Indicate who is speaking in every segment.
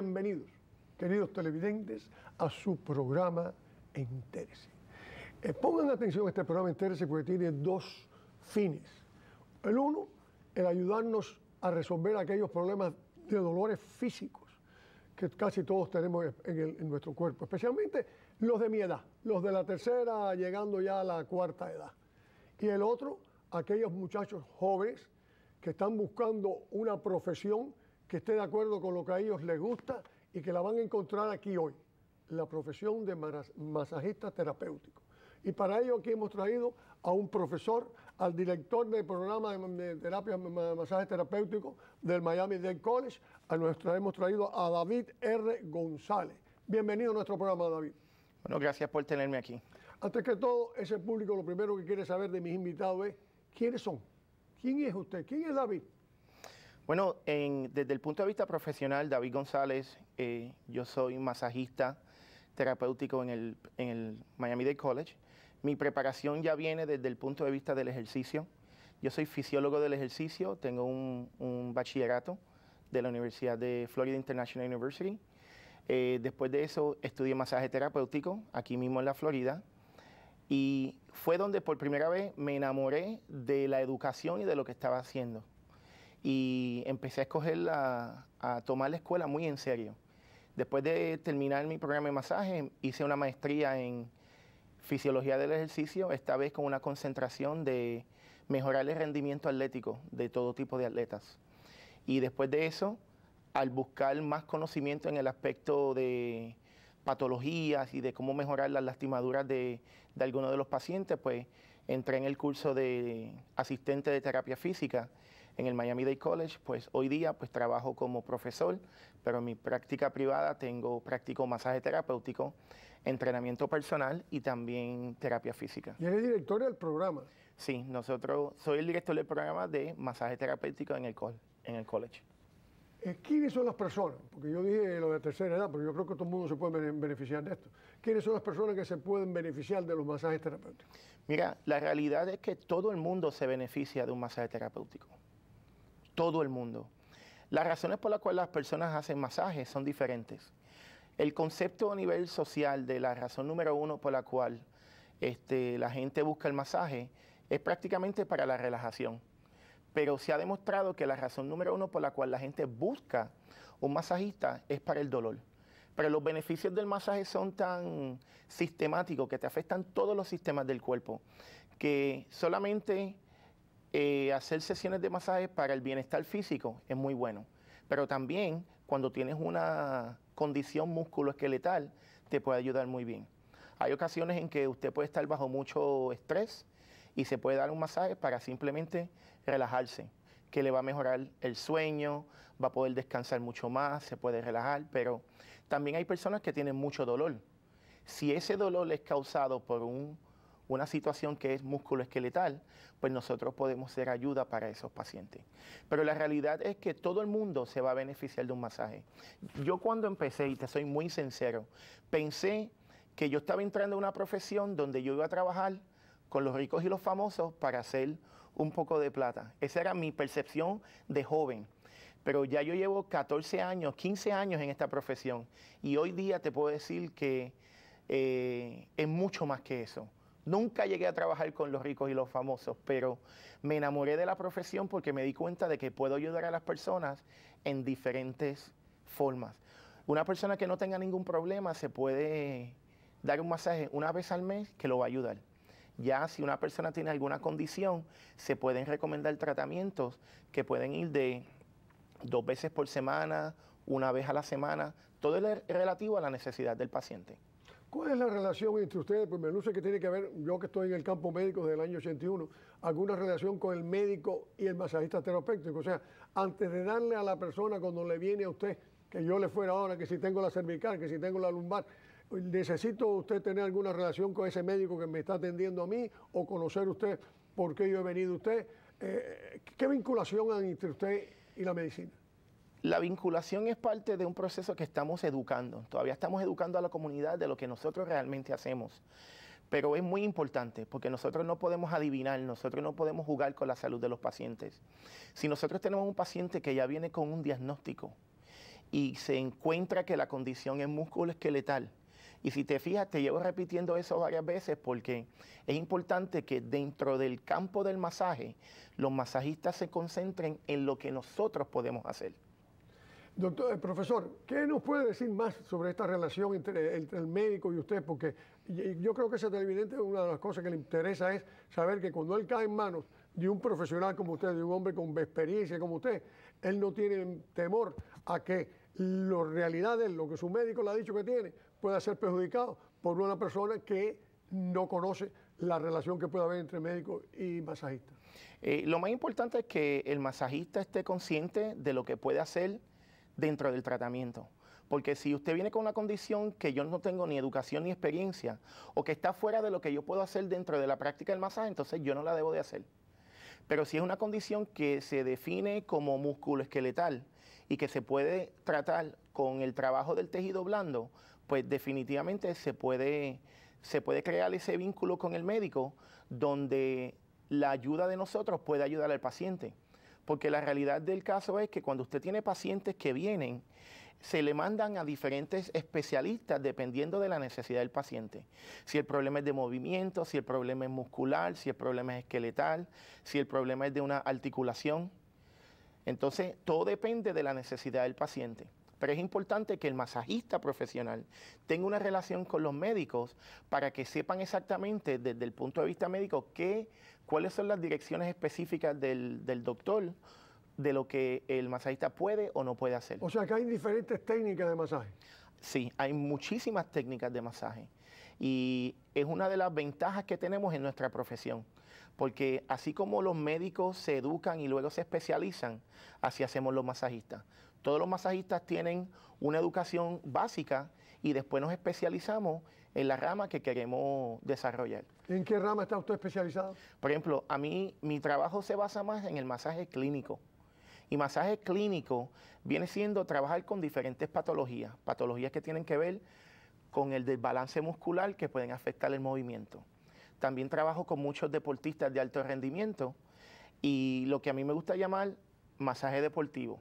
Speaker 1: bienvenidos, queridos televidentes, a su programa Entérese. Eh, pongan atención a este programa Entérese porque tiene dos fines. El uno, el ayudarnos a resolver aquellos problemas de dolores físicos que casi todos tenemos en, en, nuestro cuerpo, especialmente los de mi edad, los de la tercera llegando ya a la cuarta edad. Y el otro, aquellos muchachos jóvenes que están buscando una profesión que esté de acuerdo con lo que a ellos les gusta y que la van a encontrar aquí hoy, la profesión de masajista terapéutico. Y para ello aquí hemos traído a un profesor, al director del programa de terapia de masaje terapéutico del Miami Dade College, a nuestro, hemos traído a David R. González. Bienvenido a nuestro programa, David.
Speaker 2: Bueno, gracias por tenerme aquí.
Speaker 1: Antes que todo, ese público lo primero que quiere saber de mis invitados es quiénes son, quién es usted, quién es David.
Speaker 2: Bueno, desde el punto de vista profesional, David González, eh, yo soy masajista terapéutico en el, Miami-Dade College. Mi preparación ya viene desde el punto de vista del ejercicio. Yo soy fisiólogo del ejercicio, tengo un, bachillerato de la Universidad de Florida International University. Eh, después de eso estudié masaje terapéutico aquí mismo en la Florida y fue donde por primera vez me enamoré de la educación y de lo que estaba haciendo y empecé a escogerla, a tomar la escuela muy en serio. Después de terminar mi programa de masaje, hice una maestría en fisiología del ejercicio, esta vez con una concentración de mejorar el rendimiento atlético de todo tipo de atletas. Y después de eso, al buscar más conocimiento en el aspecto de patologías y de cómo mejorar las lastimaduras de, de algunos de los pacientes, pues entré en el curso de asistente de terapia física en el Miami Dade College, pues hoy día pues trabajo como profesor, pero en mi práctica privada tengo práctico masaje terapéutico, entrenamiento personal y también terapia física. ¿Y eres director del programa? Sí, nosotros, soy el director del programa de masaje terapéutico en el, en el college.
Speaker 1: Eh, ¿Quiénes son las personas? Porque yo dije lo de tercera edad, pero yo creo que todo el mundo se puede beneficiar de esto. ¿Quiénes son las personas que se pueden beneficiar de los masajes terapéuticos?
Speaker 2: Mira, la realidad es que todo el mundo se beneficia de un masaje terapéutico todo el mundo. Las razones por las cuales las personas hacen masajes son diferentes. El concepto a nivel social de la razón número uno por la cual este, la gente busca el masaje es prácticamente para la relajación. Pero se ha demostrado que la razón número uno por la cual la gente busca un masajista es para el dolor. Pero los beneficios del masaje son tan sistemáticos que te afectan todos los sistemas del cuerpo, que solamente eh, hacer sesiones de masaje para el bienestar físico es muy bueno, pero también cuando tienes una condición musculoesqueletal te puede ayudar muy bien. Hay ocasiones en que usted puede estar bajo mucho estrés y se puede dar un masaje para simplemente relajarse, que le va a mejorar el sueño, va a poder descansar mucho más, se puede relajar, pero también hay personas que tienen mucho dolor. Si ese dolor es causado por un una situación que es musculoesqueletal, pues nosotros podemos ser ayuda para esos pacientes. Pero la realidad es que todo el mundo se va a beneficiar de un masaje. Yo cuando empecé, y te soy muy sincero, pensé que yo estaba entrando a una profesión donde yo iba a trabajar con los ricos y los famosos para hacer un poco de plata. Esa era mi percepción de joven. Pero ya yo llevo 14 años, 15 años en esta profesión y hoy día te puedo decir que eh, es mucho más que eso. Nunca llegué a trabajar con los ricos y los famosos, pero me enamoré de la profesión porque me di cuenta de que puedo ayudar a las personas en diferentes formas. Una persona que no tenga ningún problema se puede dar un masaje una vez al mes que lo va a ayudar. Ya si una persona tiene alguna condición, se pueden recomendar tratamientos que pueden ir de dos veces por semana, una vez a la semana, todo es relativo a la necesidad del paciente.
Speaker 1: ¿Cuál es la relación entre ustedes? Pues me luce que tiene que ver, yo que estoy en el campo médico desde el año 81, alguna relación con el médico y el masajista terapéutico. O sea, antes de darle a la persona cuando le viene a usted, que yo le fuera ahora, que si tengo la cervical, que si tengo la lumbar, ¿necesito usted tener alguna relación con ese médico que me está atendiendo a mí o conocer usted por qué yo he
Speaker 2: venido a usted? Eh, ¿Qué vinculación hay entre usted y la medicina? La vinculación es parte de un proceso que estamos educando. Todavía estamos educando a la comunidad de lo que nosotros realmente hacemos. Pero es muy importante porque nosotros no podemos adivinar, nosotros no podemos jugar con la salud de los pacientes. Si nosotros tenemos un paciente que ya viene con un diagnóstico y se encuentra que la condición es músculo esqueletal, y si te fijas, te llevo repitiendo eso varias veces porque es importante que dentro del campo del masaje, los masajistas se concentren en lo que nosotros podemos hacer.
Speaker 1: Doctor, eh, profesor, ¿qué nos puede decir más sobre esta relación entre, el médico y usted? Porque yo creo que ese televidente, una de las cosas que le interesa es saber que cuando él cae en manos de un profesional como usted, de un hombre con experiencia como usted, él no tiene temor a que la realidades, lo que su médico le ha dicho que tiene, pueda ser perjudicado por una persona que no conoce la relación que puede haber entre médico y masajista.
Speaker 2: Eh, lo más importante es que el masajista esté consciente de lo que puede hacer dentro del tratamiento. Porque si usted viene con una condición que yo no tengo ni educación ni experiencia, o que está fuera de lo que yo puedo hacer dentro de la práctica del masaje, entonces yo no la debo de hacer. Pero si es una condición que se define como esqueletal y que se puede tratar con el trabajo del tejido blando, pues definitivamente se puede, se puede crear ese vínculo con el médico donde la ayuda de nosotros puede ayudar al paciente porque la realidad del caso es que cuando usted tiene pacientes que vienen, se le mandan a diferentes especialistas dependiendo de la necesidad del paciente. Si el problema es de movimiento, si el problema es muscular, si el problema es esqueletal, si el problema es de una articulación. Entonces, todo depende de la necesidad del paciente. Pero es importante que el masajista profesional tenga una relación con los médicos para que sepan exactamente desde el punto de vista médico cuáles son las direcciones específicas del, del doctor de lo que el masajista puede o no puede hacer. O sea que hay diferentes técnicas de masaje. Sí, hay muchísimas técnicas de masaje y es una de las ventajas que tenemos en nuestra profesión, porque así como los médicos se educan y luego se especializan, así hacemos los masajistas. Todos los masajistas tienen una educación básica y después nos especializamos en la rama que queremos desarrollar. ¿En qué rama está usted especializado? Por ejemplo, a mí mi trabajo se basa más en el masaje clínico. Y masaje clínico viene siendo trabajar con diferentes patologías, patologías que tienen que ver con el desbalance muscular que pueden afectar el movimiento. También trabajo con muchos deportistas de alto rendimiento y lo que a mí me gusta llamar masaje deportivo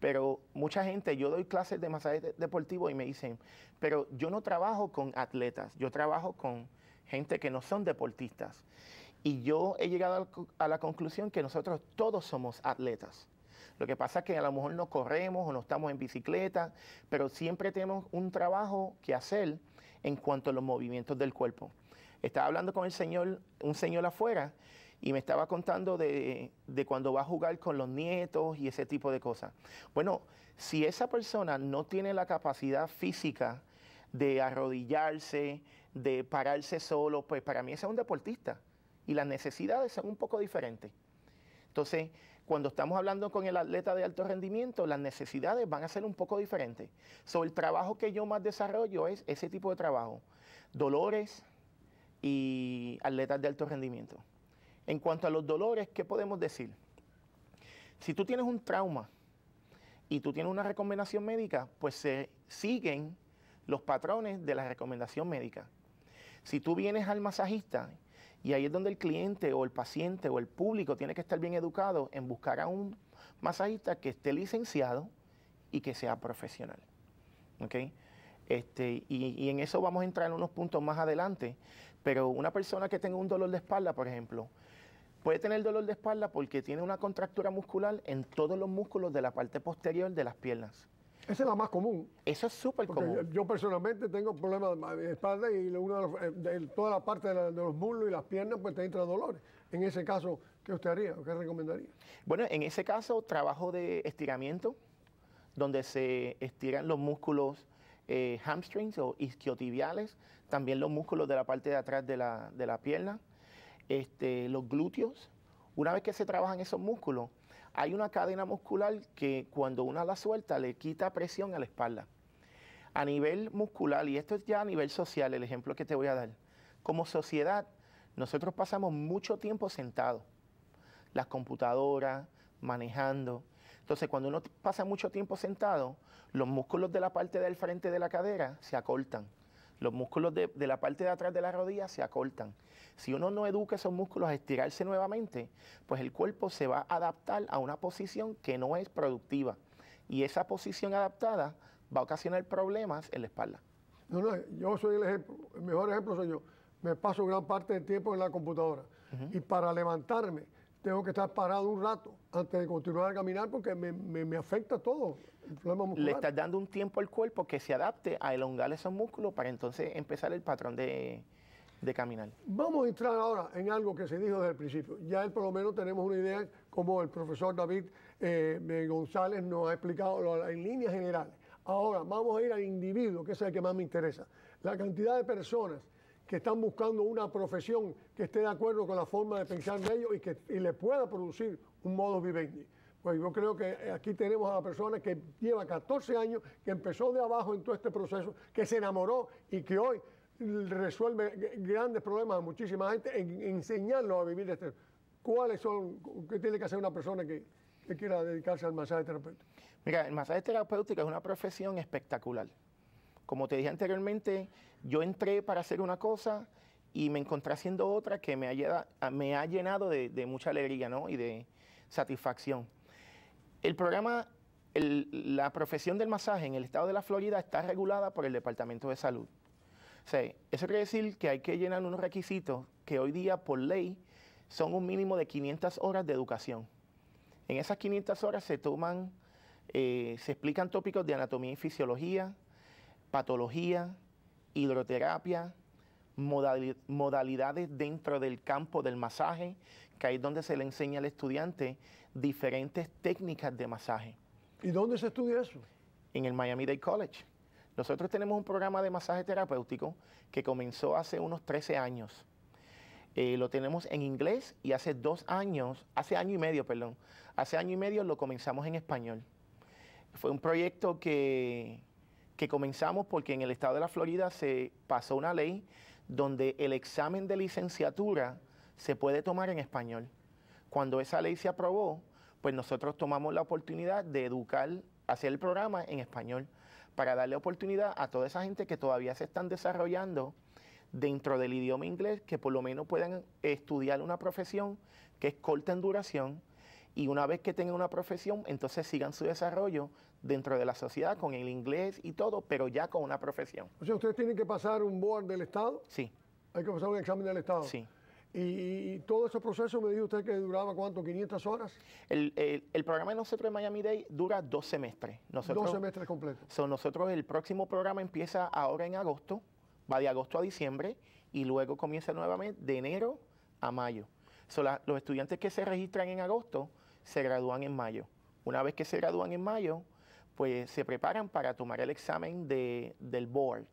Speaker 2: pero mucha gente, yo doy clases de masaje deportivo y me dicen, pero yo no trabajo con atletas, yo trabajo con gente que no son deportistas. Y yo he llegado a la conclusión que nosotros todos somos atletas. Lo que pasa es que a lo mejor no corremos o no estamos en bicicleta, pero siempre tenemos un trabajo que hacer en cuanto a los movimientos del cuerpo. Estaba hablando con el señor, un señor afuera, y me estaba contando de, cuando va a jugar con los nietos y ese tipo de cosas. Bueno, si esa persona no tiene la capacidad física de arrodillarse, de pararse solo, pues para mí ese es un deportista y las necesidades son un poco diferentes. Entonces, cuando estamos hablando con el atleta de alto rendimiento, las necesidades van a ser un poco diferentes. Sobre el trabajo que yo más desarrollo es ese tipo de trabajo, dolores y atletas de alto rendimiento. En cuanto a los dolores, ¿qué podemos decir? Si tú tienes un trauma y tú tienes una recomendación médica, pues se siguen los patrones de la recomendación médica. Si tú vienes al masajista, y ahí es donde el cliente o el paciente o el público tiene que estar bien educado en buscar a un masajista que esté licenciado y que sea profesional. Este, y, en eso vamos a entrar en unos puntos más adelante. Pero una persona que tenga un dolor de espalda, por ejemplo, Puede tener dolor de espalda porque tiene una contractura muscular en todos los músculos de la parte posterior de las piernas.
Speaker 1: Esa es la más común. Eso es súper común. Yo personalmente tengo problemas de espalda y de eh, toda la parte de, los muslos y las piernas pues te entra dolores. En ese caso, ¿qué usted haría? ¿Qué recomendaría?
Speaker 2: Bueno, en ese caso, trabajo de estiramiento, donde se estiran los músculos eh, hamstrings o isquiotibiales, también los músculos de la parte de atrás de la, de la pierna. Este, los glúteos. Una vez que se trabajan esos músculos, hay una cadena muscular que cuando uno la suelta le quita presión a la espalda. A nivel muscular, y esto es ya a nivel social, el ejemplo que te voy a dar, como sociedad, nosotros pasamos mucho tiempo sentados, las computadoras, manejando. Entonces, cuando uno pasa mucho tiempo sentado, los músculos de la parte del frente de la cadera se acortan. Los músculos de, la parte de atrás de la rodilla se acortan. Si uno no educa esos músculos a estirarse nuevamente, pues el cuerpo se va a adaptar a una posición que no es productiva. Y esa posición adaptada va a ocasionar problemas en la espalda.
Speaker 1: No, yo soy el mejor ejemplo soy yo. Me paso gran parte del tiempo en la computadora. Y para levantarme, tengo que estar parado un rato antes de continuar a caminar porque me, afecta todo.
Speaker 2: Le estás dando un tiempo al cuerpo que se adapte a elongar esos músculos para entonces empezar el patrón de, caminar.
Speaker 1: Vamos a entrar ahora en algo que se dijo desde el principio. Ya por lo menos tenemos una idea, como el profesor David eh, eh, González nos ha explicado en líneas generales. Ahora vamos a ir al individuo, que es el que más me interesa. La cantidad de personas que están buscando una profesión que esté de acuerdo con la forma de pensar de ellos y que y le pueda producir un modo vivendi. Pues yo creo que eh, aquí tenemos a la persona que lleva 14 años, que empezó de abajo en todo este proceso, que se enamoró y que hoy resuelve grandes problemas a muchísima gente en, enseñarlos a vivir este. ¿Cuáles son, qué tiene que hacer una persona que, que quiera dedicarse al masaje terapéutico?
Speaker 2: Mira, el masaje terapéutico es una profesión espectacular. Como te dije anteriormente, yo entré para hacer una cosa y me encontré haciendo otra que me ha, llenado de, mucha alegría y de satisfacción. El programa, la profesión del masaje en el estado de la Florida está regulada por el Departamento de Salud. O eso quiere decir que hay que llenar unos requisitos que hoy día por ley son un mínimo de 500 horas de educación. En esas 500 horas se toman, eh, se explican tópicos de anatomía y fisiología, patología, hidroterapia, modalidades dentro del campo del masaje, que ahí es donde se le enseña al estudiante diferentes técnicas de masaje. ¿Y dónde se estudia eso? En el Miami Dade College. Nosotros tenemos un programa de masaje terapéutico que comenzó hace unos 13 años. Eh, lo tenemos en inglés y hace dos años, hace año y medio, perdón, hace año y medio lo comenzamos en español. Fue un proyecto que que comenzamos porque en el estado de la Florida se pasó una ley donde el examen de licenciatura se puede tomar en español. Cuando esa ley se aprobó, pues nosotros tomamos la oportunidad de educar, hacer el programa en español, para darle oportunidad a toda esa gente que todavía se están desarrollando dentro del idioma inglés, que por lo menos puedan estudiar una profesión que es corta en duración, y una vez que tengan una profesión, entonces sigan su desarrollo dentro de la sociedad con el inglés y todo, pero ya con una profesión.
Speaker 1: O sea, ustedes tienen que pasar un board del
Speaker 2: Estado. Sí. Hay que pasar un examen del Estado. Sí. Y, todo ese proceso me dijo usted que duraba cuánto, 500 horas. El, programa de nosotros en Miami Day dura dos semestres. dos semestres completos. nosotros el próximo programa empieza ahora en agosto, va de agosto a diciembre y luego comienza nuevamente de enero a mayo. So, los estudiantes que se registran en agosto se gradúan en mayo. Una vez que se gradúan en mayo, pues se preparan para tomar el examen de, del board,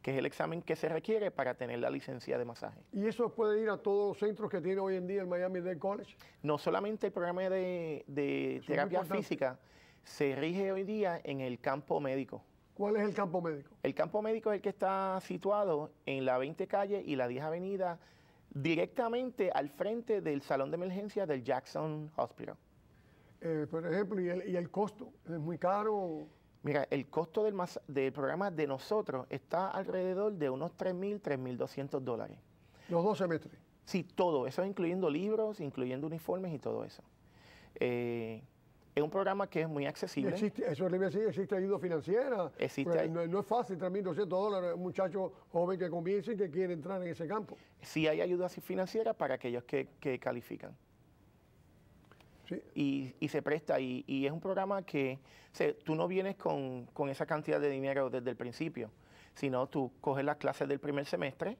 Speaker 2: que es el examen que se requiere para tener la licencia de masaje.
Speaker 1: ¿Y eso puede ir a todos los centros que tiene hoy en día el Miami Dade College?
Speaker 2: No, solamente el programa de, de terapia física se rige hoy día en el campo médico. ¿Cuál es el campo médico? El campo médico es el que está situado en la 20 calle y la 10 avenida directamente al frente del salón de emergencia del Jackson Hospital.
Speaker 1: Eh, por ejemplo, ¿y el, costo? ¿Es muy caro?
Speaker 2: Mira, el costo del, programa de nosotros está alrededor de unos 3.000, 3.200 dólares. ¿Los dos semestres? Sí, todo. Eso incluyendo libros, incluyendo uniformes y todo eso. Eh, es un programa que es muy accesible. Existe,
Speaker 1: eso existe ayuda financiera. Existe. Pues, no, es fácil, 3.200 dólares, un muchacho joven que comience
Speaker 2: y que quiere entrar en ese campo. Sí hay ayuda financiera para aquellos que, califican. Y, se presta, y, es un programa que tú no vienes con, con esa cantidad de dinero desde el principio, sino tú coges las clases del primer semestre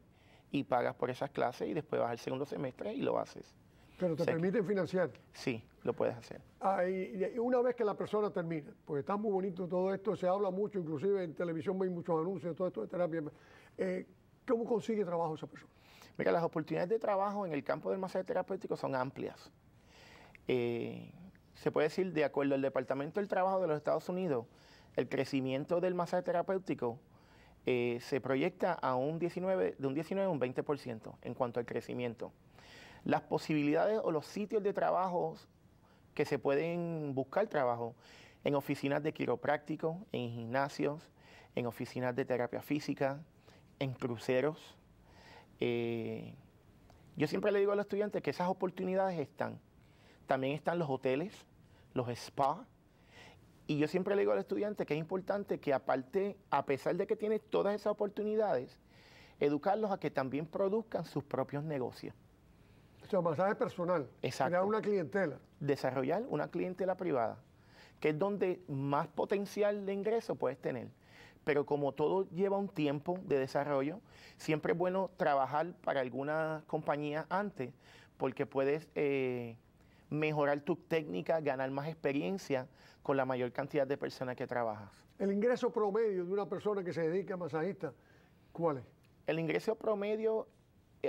Speaker 2: y pagas por esas clases y después vas al segundo semestre y lo haces.
Speaker 1: Pero te permiten
Speaker 2: financiar. Sí, lo puedes hacer.
Speaker 1: Ah, una vez que la persona termina, porque está muy bonito todo esto, se habla mucho, inclusive en televisión hay muchos anuncios, todo esto de terapia. Eh, ¿Cómo
Speaker 2: consigue trabajo esa persona? Mira, las oportunidades de trabajo en el campo del masaje terapéutico son amplias. Eh, se puede decir, de acuerdo al Departamento del Trabajo de los Estados Unidos, el crecimiento del masaje terapéutico eh, se proyecta a un 19, de un 19 a un 20% en cuanto al crecimiento las posibilidades o los sitios de trabajo que se pueden buscar trabajo en oficinas de quiroprácticos, en gimnasios, en oficinas de terapia física, en cruceros. Eh, yo siempre le digo al estudiante que esas oportunidades están. También están los hoteles, los spas. Y yo siempre le digo al estudiante que es importante que aparte, a pesar de que tiene todas esas oportunidades, educarlos a que también produzcan sus propios negocios sea, masaje personal. Exacto. Crear una clientela. Desarrollar una clientela privada, que es donde más potencial de ingreso puedes tener. Pero como todo lleva un tiempo de desarrollo, siempre es bueno trabajar para alguna compañía antes, porque puedes eh, mejorar tu técnica, ganar más experiencia con la mayor cantidad de personas que trabajas. El ingreso promedio de una persona que se dedica a masajista, ¿cuál es? El ingreso promedio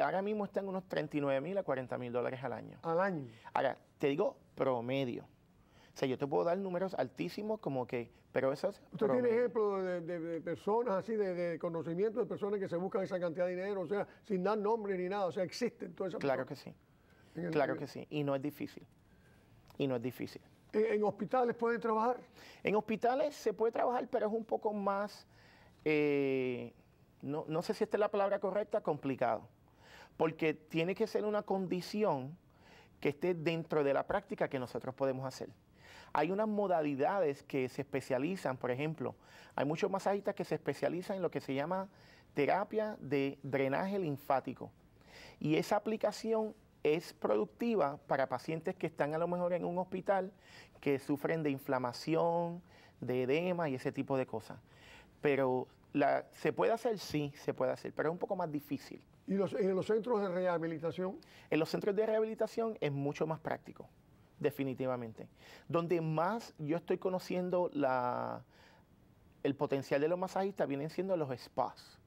Speaker 2: ahora mismo están unos 39 mil a 40 mil dólares al año. Al año. Ahora, te digo promedio. O sea, yo te puedo dar números altísimos como que, pero es ¿Usted tiene
Speaker 1: ejemplos de, personas así, de, conocimiento de personas que se buscan esa cantidad de dinero, o sea, sin dar nombres ni nada, o sea, existen todas esas Claro
Speaker 2: que sí, claro que sí, y no es difícil, y no es difícil. ¿En, hospitales pueden trabajar? En hospitales se puede trabajar, pero es un poco más, eh, no, no sé si esta es la palabra correcta, complicado porque tiene que ser una condición que esté dentro de la práctica que nosotros podemos hacer. Hay unas modalidades que se especializan, por ejemplo, hay muchos masajistas que se especializan en lo que se llama terapia de drenaje linfático. Y esa aplicación es productiva para pacientes que están a lo mejor en un hospital, que sufren de inflamación, de edema y ese tipo de cosas. Pero se puede hacer, sí, se puede hacer, pero es un poco más difícil. ¿Y, en los centros de rehabilitación? En los centros de rehabilitación es mucho más práctico, definitivamente. Donde más yo estoy conociendo el potencial de los masajistas vienen siendo los spas.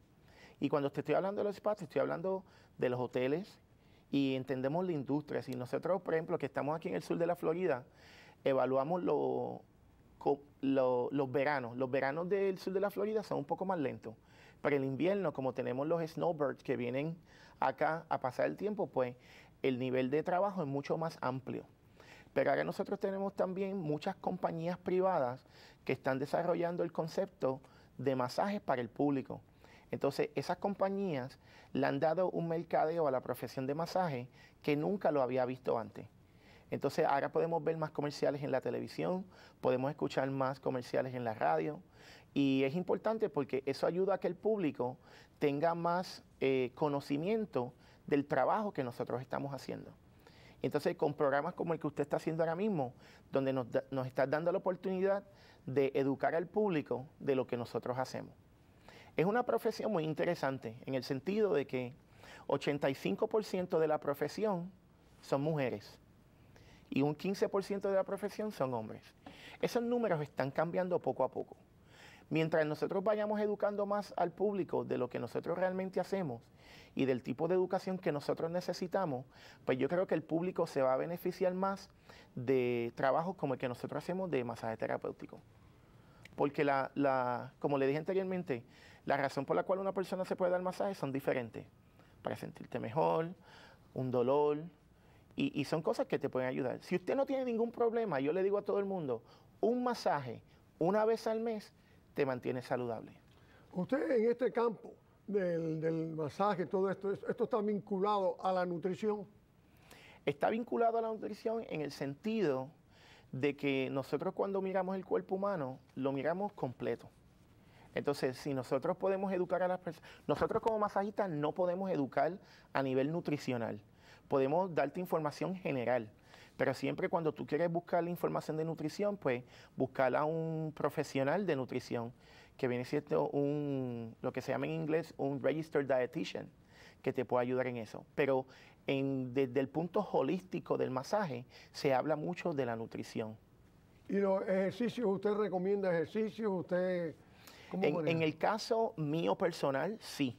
Speaker 2: Y cuando te estoy hablando de los spas, te estoy hablando de los hoteles y entendemos la industria. Si nosotros, por ejemplo, que estamos aquí en el sur de la Florida, evaluamos los veranos. Los veranos del sur de la Florida son un poco más lentos. Para el invierno, como tenemos los snowbirds que vienen acá a pasar el tiempo, pues el nivel de trabajo es mucho más amplio. Pero ahora nosotros tenemos también muchas compañías privadas que están desarrollando el concepto de masajes para el público. Entonces, esas compañías le han dado un mercadeo a la profesión de masaje que nunca lo había visto antes. Entonces, ahora podemos ver más comerciales en la televisión, podemos escuchar más comerciales en la radio, y es importante porque eso ayuda a que el público tenga más eh, conocimiento del trabajo que nosotros estamos haciendo. Entonces, con programas como el que usted está haciendo ahora mismo, donde nos, nos está dando la oportunidad de educar al público de lo que nosotros hacemos. Es una profesión muy interesante en el sentido de que 85% de la profesión son mujeres y un 15% de la profesión son hombres. Esos números están cambiando poco a poco. Mientras nosotros vayamos educando más al público de lo que nosotros realmente hacemos y del tipo de educación que nosotros necesitamos, pues yo creo que el público se va a beneficiar más de trabajos como el que nosotros hacemos de masaje terapéutico. Porque, como le dije anteriormente, la razón por la cual una persona se puede dar masaje son diferentes. Para sentirte mejor, un dolor, y son cosas que te pueden ayudar. Si usted no tiene ningún problema, yo le digo a todo el mundo, un masaje una vez al mes te mantiene saludable.
Speaker 1: Usted en este campo del, masaje,
Speaker 2: todo esto, ¿esto está vinculado a la nutrición? Está vinculado a la nutrición en el sentido de que nosotros cuando miramos el cuerpo humano, lo miramos completo. Entonces, si nosotros podemos educar a las personas, nosotros como masajistas no podemos educar a nivel nutricional, podemos darte información general, pero siempre cuando tú quieres buscar la información de nutrición, pues buscar a un profesional de nutrición, que viene siendo un, lo que se llama en inglés un registered dietitian, que te pueda ayudar en eso. Pero en, desde el punto holístico del masaje, se habla mucho de la nutrición.
Speaker 1: ¿Y los ejercicios? ¿Usted recomienda ejercicios?
Speaker 2: ¿Usted.? en el caso mío personal, sí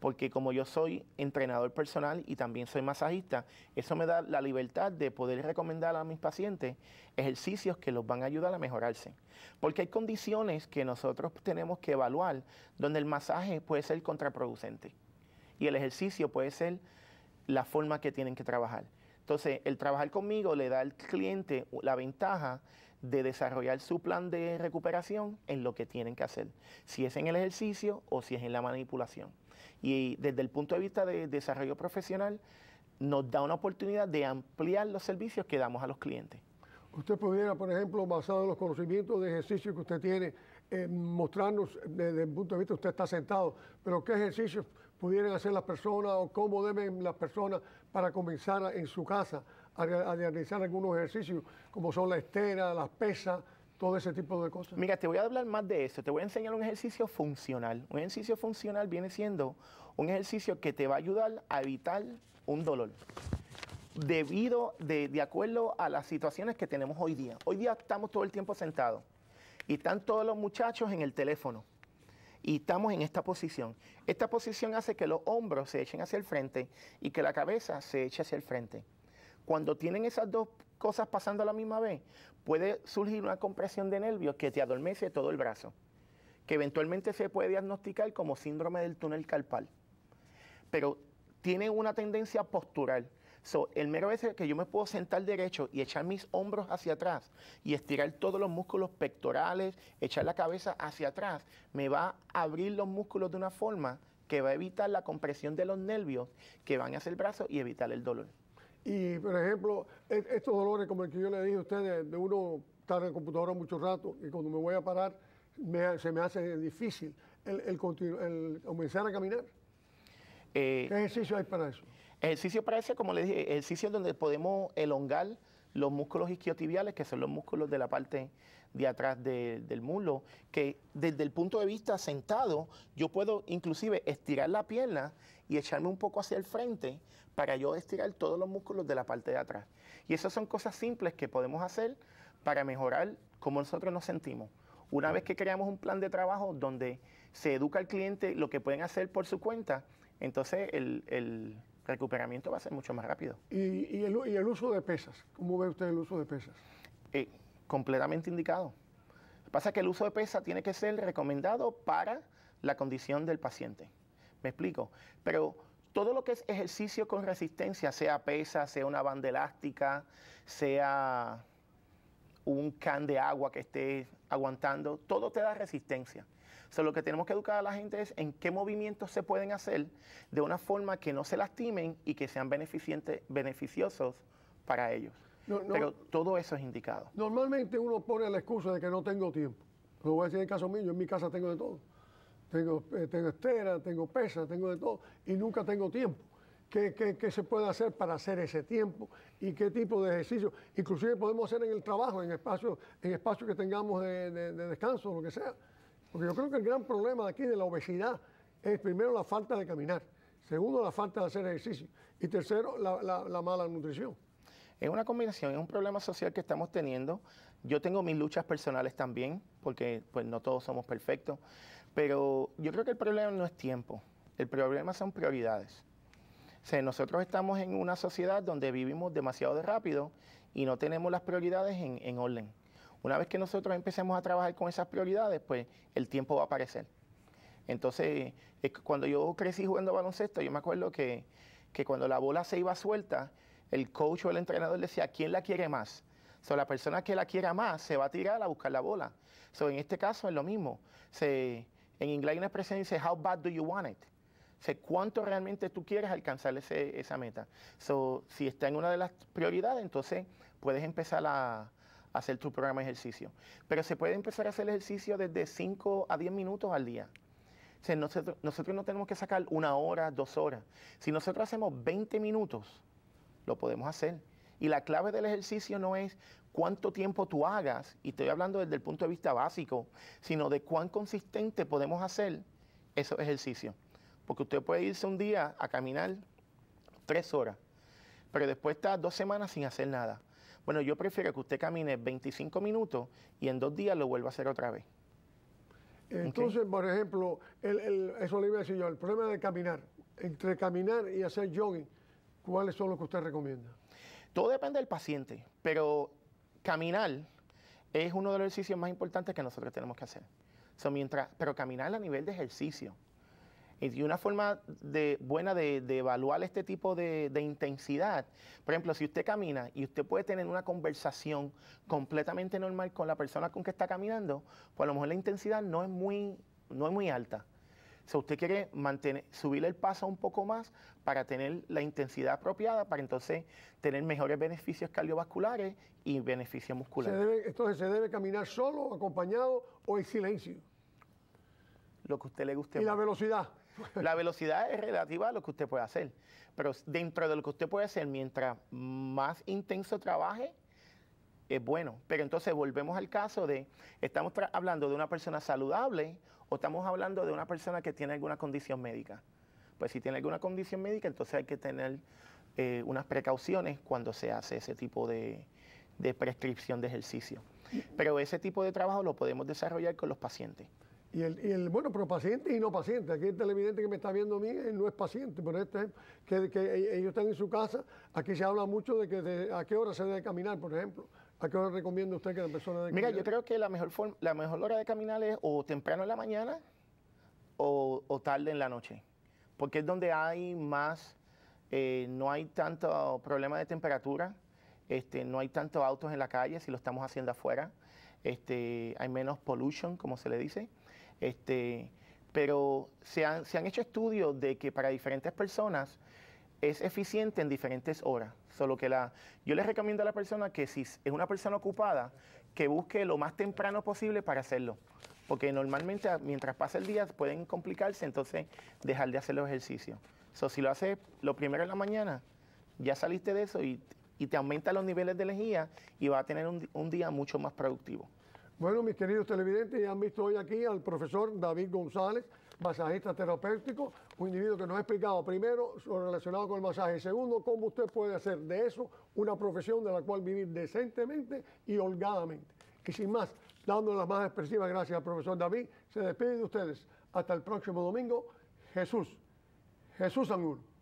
Speaker 2: porque como yo soy entrenador personal y también soy masajista, eso me da la libertad de poder recomendar a mis pacientes ejercicios que los van a ayudar a mejorarse. Porque hay condiciones que nosotros tenemos que evaluar donde el masaje puede ser contraproducente y el ejercicio puede ser la forma que tienen que trabajar. Entonces, el trabajar conmigo le da al cliente la ventaja de desarrollar su plan de recuperación en lo que tienen que hacer, si es en el ejercicio o si es en la manipulación. Y desde el punto de vista de desarrollo profesional, nos da una oportunidad de ampliar los servicios que damos a los clientes.
Speaker 1: Usted pudiera, por ejemplo, basado en los conocimientos de ejercicio que usted tiene, eh, mostrarnos desde el punto de vista, usted está sentado, pero qué ejercicios pudieran hacer las personas o cómo deben las personas para comenzar en su casa a, a realizar
Speaker 2: algunos ejercicios,
Speaker 1: como son la estera, las pesas, todo ese tipo de cosas. Mira, te voy a hablar
Speaker 2: más de eso. Te voy a enseñar un ejercicio funcional. Un ejercicio funcional viene siendo un ejercicio que te va a ayudar a evitar un dolor. Debido, de, de acuerdo a las situaciones que tenemos hoy día. Hoy día estamos todo el tiempo sentados y están todos los muchachos en el teléfono y estamos en esta posición. Esta posición hace que los hombros se echen hacia el frente y que la cabeza se eche hacia el frente cuando tienen esas dos cosas pasando a la misma vez, puede surgir una compresión de nervios que te adormece todo el brazo, que eventualmente se puede diagnosticar como síndrome del túnel carpal. Pero tiene una tendencia postural. el mero es que yo me puedo sentar derecho y echar mis hombros hacia atrás y estirar todos los músculos pectorales, echar la cabeza hacia atrás, me va a abrir los músculos de una forma que va a evitar la compresión de los nervios que van hacia el brazo y evitar el dolor.
Speaker 1: Y, por ejemplo, e-, estos dolores, como el que yo le dije a ustedes, de uno estar en la computadora mucho rato y cuando me voy a parar, se me hace difícil el, comenzar a caminar.
Speaker 2: Eh, ¿Qué ejercicio hay para eso? Ejercicio para eso, como le dije, ejercicio donde podemos elongar los músculos isquiotibiales, que son los músculos de la parte de atrás del muslo, que desde el punto de vista sentado, yo puedo inclusive estirar la pierna y echarme un poco hacia el frente para yo estirar todos los músculos de la parte de atrás. Y esas son cosas simples que podemos hacer para mejorar cómo nosotros nos sentimos. Una vez que creamos un plan de trabajo donde se educa al cliente lo que pueden hacer por su cuenta, entonces el recuperamiento va a ser mucho más rápido. ¿Y, el, uso de pesas? ¿Cómo ve usted el uso de pesas? Eh, completamente indicado. Lo que pasa es que el uso de pesas tiene que ser recomendado para la condición del paciente. ¿Me explico? Pero todo lo que es ejercicio con resistencia, sea pesa, sea una banda elástica, sea un can de agua que esté aguantando, todo te da resistencia. O lo que tenemos que educar a la gente es en qué movimientos se pueden hacer de una forma que no se lastimen y que sean beneficiosos para ellos. Pero todo eso es indicado.
Speaker 1: Normalmente uno pone la excusa de que no tengo tiempo. Lo voy a decir en el caso mío, en mi casa tengo de todo. Tengo, eh, tengo estera, tengo pesa, tengo de todo y nunca tengo tiempo. ¿Qué, se puede hacer para hacer ese tiempo y qué tipo de ejercicio. Inclusive podemos hacer en el trabajo, en espacios en espacio que tengamos de, de, de descanso, lo que sea. Porque yo creo que el gran problema de aquí de la obesidad es primero la falta de caminar, segundo la falta de hacer ejercicio y tercero la, mala nutrición.
Speaker 2: Es una combinación, es un problema social que estamos teniendo. Yo tengo mis luchas personales también, porque pues no todos somos perfectos, pero yo creo que el problema no es tiempo, el problema son prioridades. nosotros estamos en una sociedad donde vivimos demasiado de rápido y no tenemos las prioridades en orden. Una vez que nosotros empecemos a trabajar con esas prioridades, pues el tiempo va a aparecer. Entonces, cuando yo crecí jugando baloncesto, yo me acuerdo que, que, cuando la bola se iba suelta, el coach o el entrenador decía, ¿quién la quiere más? So, la persona que la quiera más se va a tirar a buscar la bola. So, en este caso es lo mismo. Se, en inglés hay una expresión dice, how bad do you want it? sé cuánto realmente tú quieres alcanzar esa meta. So, si está en una de las prioridades, entonces puedes empezar a, hacer tu programa de ejercicio. Pero se puede empezar a hacer ejercicio desde 5 a 10 minutos al día. nosotros, no tenemos que sacar una hora, dos horas. Si nosotros hacemos 20 minutos, lo podemos hacer. Y la clave del ejercicio no es cuánto tiempo tú hagas, y estoy hablando desde el punto de vista básico, sino de cuán consistente podemos hacer esos ejercicio. Porque usted puede irse un día a caminar tres horas, pero después está dos semanas sin hacer nada. Bueno, yo prefiero que usted camine 25 minutos y en dos días lo vuelva a hacer otra vez.
Speaker 1: Entonces, por ejemplo, el, eso le iba a decir yo, el problema de caminar, entre
Speaker 2: caminar y hacer jogging, ¿cuáles son los que usted recomienda? Todo depende del paciente, pero caminar es uno de los ejercicios más importantes que nosotros tenemos que hacer. mientras, pero caminar a nivel de ejercicio. Y una forma de, buena de, evaluar este tipo de, intensidad, por ejemplo, si usted camina y usted puede tener una conversación completamente normal con la persona con que está caminando, pues a lo mejor la intensidad no es muy, no es muy alta. O si sea, usted quiere mantener, subir el paso un poco más para tener la intensidad apropiada, para entonces tener mejores beneficios cardiovasculares y beneficios musculares.
Speaker 1: entonces, ¿se debe caminar solo, acompañado o en silencio?
Speaker 2: Lo que a usted le guste. ¿Y la velocidad? La velocidad es relativa a lo que usted puede hacer. Pero dentro de lo que usted puede hacer, mientras más intenso trabaje, es bueno. Pero entonces volvemos al caso de, estamos hablando de una persona saludable o estamos hablando de una persona que tiene alguna condición médica. Pues si tiene alguna condición médica, entonces hay que tener eh, unas precauciones cuando se hace ese tipo de prescripción de ejercicio. Pero ese tipo de trabajo lo podemos desarrollar con los pacientes.
Speaker 1: Y el, bueno, pero paciente y no paciente. Aquí el televidente que me está viendo a mí no es paciente, pero este que, e, ellos están en su casa. Aquí se habla mucho de que a qué hora se debe caminar, por ejemplo. ¿A qué hora recomienda usted que la persona debe Mira, yo
Speaker 2: creo que la mejor, forma, la mejor hora de caminar es o temprano en la mañana o, tarde en la noche, porque es donde hay más, eh, no hay tanto problema de temperatura, este, no hay tantos autos en la calle si lo estamos haciendo afuera, este, hay menos pollution, como se le dice. Este, pero se han, hecho estudios de que para diferentes personas es eficiente en diferentes horas. Solo que la, yo les recomiendo a la persona que si es una persona ocupada, que busque lo más temprano posible para hacerlo. Porque normalmente ah, mientras pasa el día pueden complicarse, entonces dejar de hacer los ejercicios. So, si lo haces lo primero en la mañana, ya saliste de eso y, te aumenta los niveles de energía y va a tener un día mucho más productivo.
Speaker 1: Bueno, mis queridos televidentes, ya han visto hoy aquí al profesor David González, masajista terapéutico, un individuo que nos ha explicado primero lo relacionado con el masaje, y segundo, cómo usted puede hacer de eso una profesión de la cual vivir decentemente y holgadamente. Y sin más, dándole las más expresivas gracias al profesor David, se despide de ustedes. Hasta el próximo domingo, Jesús, Jesús Angulo.